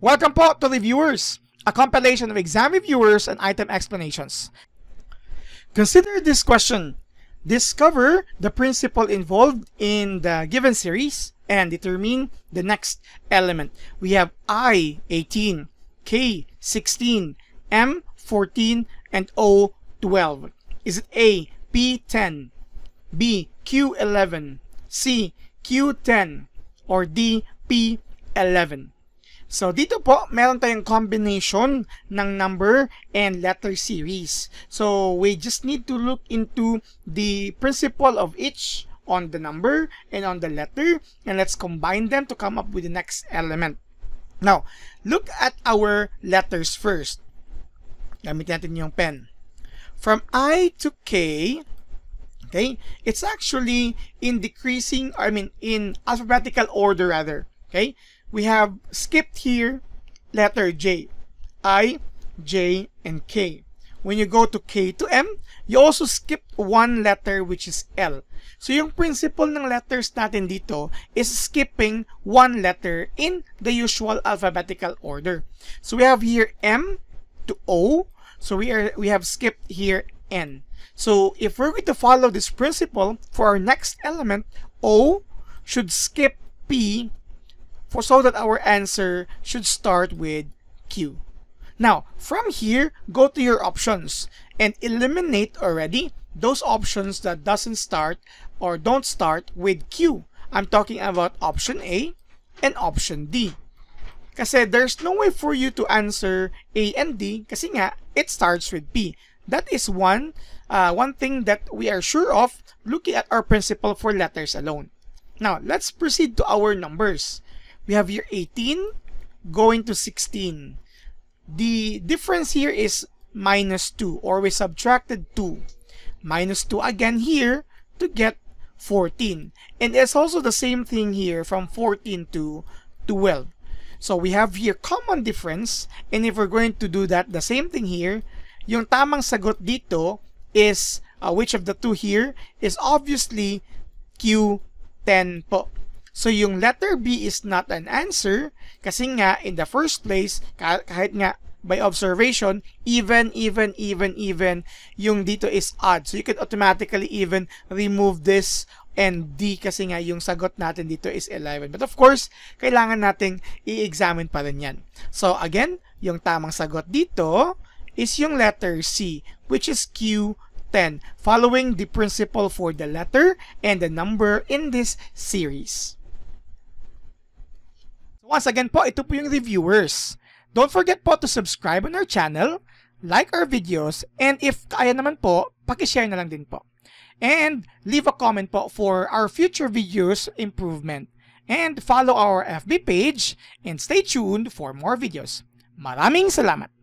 Welcome po to the viewers. a compilation of exam reviewers and item explanations. Consider this question. Discover the principle involved in the given series and determine the next element. We have I, 18, K, 16, M, 14, and O, 12. Is it A, P, 10, B, Q, 11, C, Q, 10, or D, P, 11? So dito po, meron tayong combination ng number and letter series. So we just need to look into the principle of each on the number and on the letter and let's combine them to come up with the next element. Now, look at our letters first. Gamit natin yung pen. From I to K, okay, it's actually in decreasing, I mean, in alphabetical order rather, okay? we have skipped here letter J, I, J, and K. When you go to K to M, you also skip one letter which is L. So yung principle ng letters natin dito is skipping one letter in the usual alphabetical order. So we have here M to O. So we are we have skipped here N. So if we're going to follow this principle for our next element, O should skip P for so that our answer should start with Q. Now, from here, go to your options and eliminate already those options that doesn't start or don't start with Q. I'm talking about option A and option D. Kasi there's no way for you to answer A and D kasi nga, it starts with P. That is one, uh, one thing that we are sure of looking at our principle for letters alone. Now, let's proceed to our numbers. we have here 18 going to 16. The difference here is minus 2 or we subtracted 2. Minus 2 again here to get 14. And it's also the same thing here from 14 to 12. So we have here common difference and if we're going to do that, the same thing here, yung tamang sagot dito is uh, which of the two here is obviously Q10 po. So yung letter B is not an answer kasi nga in the first place kahit nga by observation, even, even, even, even, yung dito is odd. So you can automatically even remove this and D kasi nga yung sagot natin dito is 11. But of course, kailangan nating i-examine pa rin yan. So again, yung tamang sagot dito is yung letter C, which is Q10, following the principle for the letter and the number in this series. Once again po, ito po yung reviewers. Don't forget po to subscribe on our channel, like our videos, and if kaya naman po, pakishare na lang din po. And leave a comment po for our future videos improvement. And follow our FB page and stay tuned for more videos. Maraming salamat!